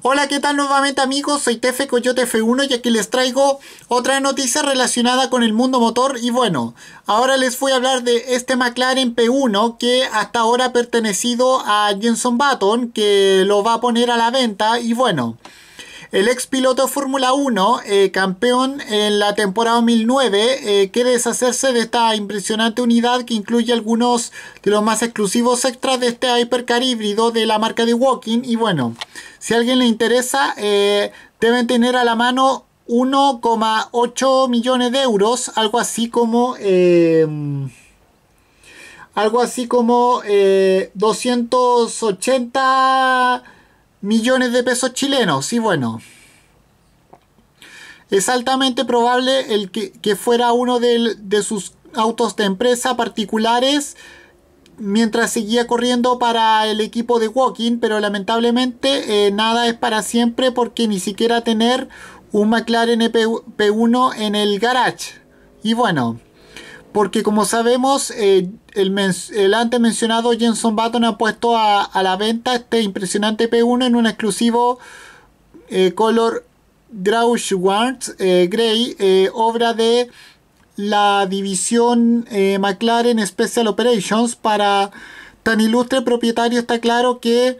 Hola, ¿qué tal nuevamente amigos? Soy Tefe Coyote F1 y aquí les traigo otra noticia relacionada con el mundo motor y bueno, ahora les voy a hablar de este McLaren P1 que hasta ahora ha pertenecido a Jenson Button que lo va a poner a la venta y bueno... El ex piloto Fórmula 1, eh, campeón en la temporada 2009, eh, quiere deshacerse de esta impresionante unidad que incluye algunos de los más exclusivos extras de este Hypercar híbrido de la marca de Walking. Y bueno, si a alguien le interesa, eh, deben tener a la mano 1,8 millones de euros, algo así como algo así como 280 millones de pesos chilenos. Y bueno, es altamente probable el que, fuera uno de, sus autos de empresa particulares mientras seguía corriendo para el equipo de Walking, pero lamentablemente eh, nada es para siempre porque ni siquiera tener un McLaren e P1 en el garage. Y bueno, porque como sabemos, eh, el, el, antes mencionado Jenson Button ha puesto a, la venta este impresionante P1 en un exclusivo eh, color Grouch Warts eh, Grey, obra de la división McLaren Special Operations. Para tan ilustre propietario está claro que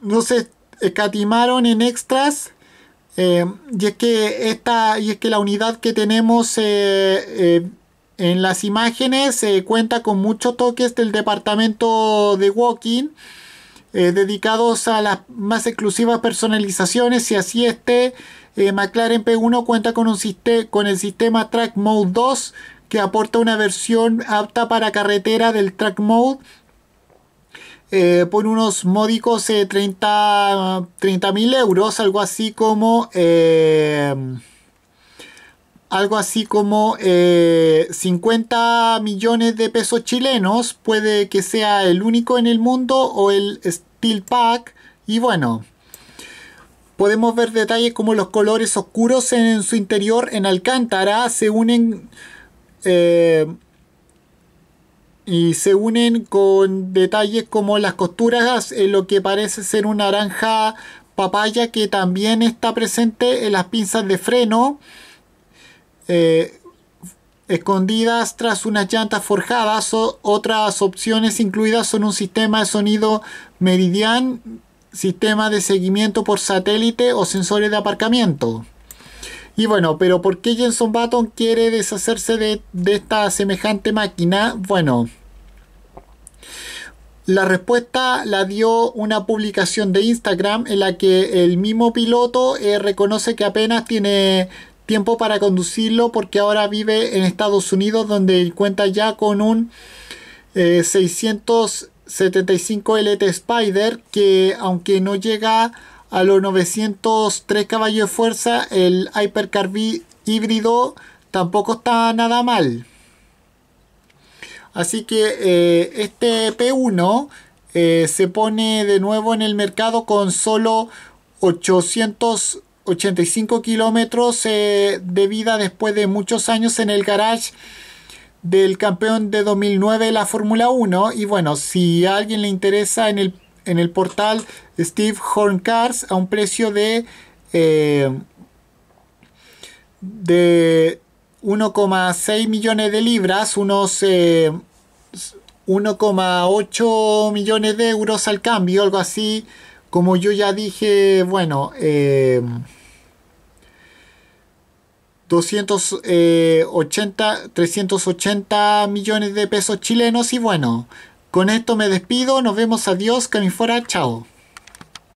no se escatimaron en extras y es que esta y es que la unidad que tenemos en las imágenes se cuenta con muchos toques del departamento de Walking eh, dedicados a las más exclusivas personalizaciones y así este eh, McLaren P1 cuenta con, un con el sistema Track Mode 2 que aporta una versión apta para carretera del Track Mode eh, por unos módicos 30 mil euros, algo así como algo así como 50 eh, millones de pesos chilenos, puede que sea el único en el mundo o el Steel Pack. Y bueno, podemos ver detalles como los colores oscuros en, su interior en Alcántara se unen eh, y se unen con detalles como las costuras en lo que parece ser una naranja papaya que también está presente en las pinzas de freno. Eh, escondidas tras unas llantas forjadas. otras opciones incluidas son un sistema de sonido meridian, sistema de seguimiento por satélite o sensores de aparcamiento. Y bueno, pero ¿por qué Jenson Button quiere deshacerse de, esta semejante máquina? Bueno, la respuesta la dio una publicación de Instagram en la que el mismo piloto eh, reconoce que apenas tiene tiempo para conducirlo porque ahora vive en Estados Unidos donde cuenta ya con un 675 eh, LT Spider que aunque no llega a los 903 caballos de fuerza el Hypercar híbrido tampoco está nada mal así que eh, este P1 eh, se pone de nuevo en el mercado con solo 800 85 kilómetros eh, de vida después de muchos años en el garage del campeón de 2009 de la Fórmula 1. Y bueno, si a alguien le interesa en el, en el portal Steve Horn Cars a un precio de, eh, de 1,6 millones de libras, unos 1,8 eh, millones de euros al cambio, algo así. Como yo ya dije, bueno, 280, em, 380 eh, millones de pesos chilenos y bueno, con esto me despido, nos vemos, adiós, que me fuera, chao.